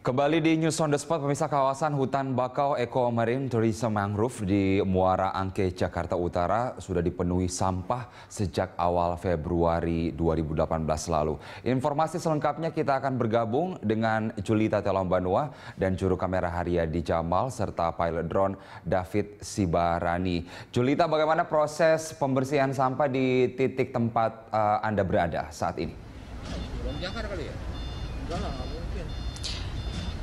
Kembali di News on the Spot, pemirsa kawasan hutan bakau Eko Marine Tourism Mangrove di Muara Angke, Jakarta Utara sudah dipenuhi sampah sejak awal Februari 2018 lalu. Informasi selengkapnya kita akan bergabung dengan Julita Telombanua dan juru kamera Haryadi Jamal serta pilot drone David Sibarani. Julita, bagaimana proses pembersihan sampah di titik tempat uh, Anda berada saat ini?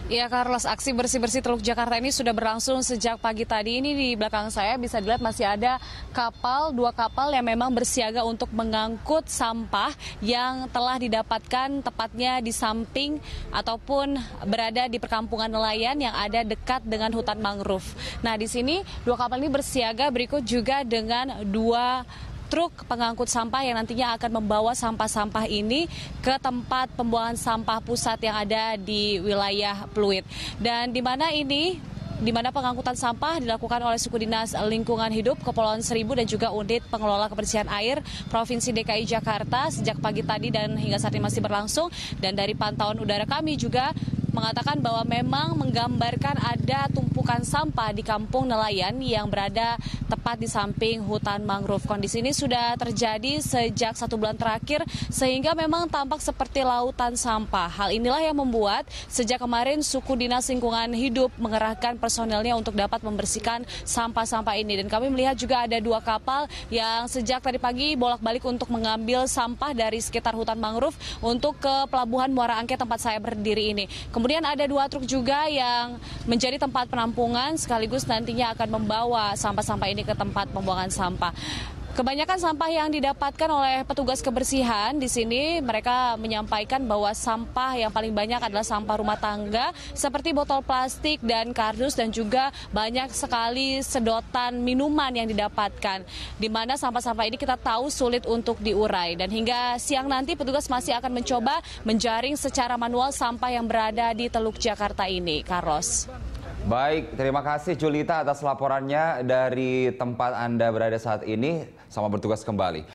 Ya Carlos, aksi bersih-bersih Teluk Jakarta ini sudah berlangsung sejak pagi tadi. Ini di belakang saya bisa dilihat masih ada kapal, dua kapal yang memang bersiaga untuk mengangkut sampah yang telah didapatkan tepatnya di samping ataupun berada di perkampungan nelayan yang ada dekat dengan hutan mangrove. Nah di sini dua kapal ini bersiaga berikut juga dengan dua truk pengangkut sampah yang nantinya akan membawa sampah-sampah ini ke tempat pembuangan sampah pusat yang ada di wilayah Pluit. Dan di mana ini di mana pengangkutan sampah dilakukan oleh suku dinas lingkungan hidup Kepulauan Seribu dan juga unit pengelola kebersihan air Provinsi DKI Jakarta sejak pagi tadi dan hingga saat ini masih berlangsung dan dari pantauan udara kami juga mengatakan bahwa memang menggambarkan ada tumpukan sampah di kampung nelayan yang berada tepat di samping hutan mangrove. Kondisi ini sudah terjadi sejak satu bulan terakhir sehingga memang tampak seperti lautan sampah. Hal inilah yang membuat sejak kemarin suku dinas lingkungan hidup mengerahkan personelnya untuk dapat membersihkan sampah-sampah ini. Dan kami melihat juga ada dua kapal yang sejak tadi pagi bolak-balik untuk mengambil sampah dari sekitar hutan mangrove untuk ke pelabuhan Muara Angke tempat saya berdiri ini. Kemudian Kemudian ada dua truk juga yang menjadi tempat penampungan sekaligus nantinya akan membawa sampah-sampah ini ke tempat pembuangan sampah. Kebanyakan sampah yang didapatkan oleh petugas kebersihan di sini mereka menyampaikan bahwa sampah yang paling banyak adalah sampah rumah tangga seperti botol plastik dan kardus dan juga banyak sekali sedotan minuman yang didapatkan. Di mana sampah-sampah ini kita tahu sulit untuk diurai dan hingga siang nanti petugas masih akan mencoba menjaring secara manual sampah yang berada di Teluk Jakarta ini, Carlos. Baik, terima kasih Julita atas laporannya dari tempat Anda berada saat ini. Sama bertugas kembali.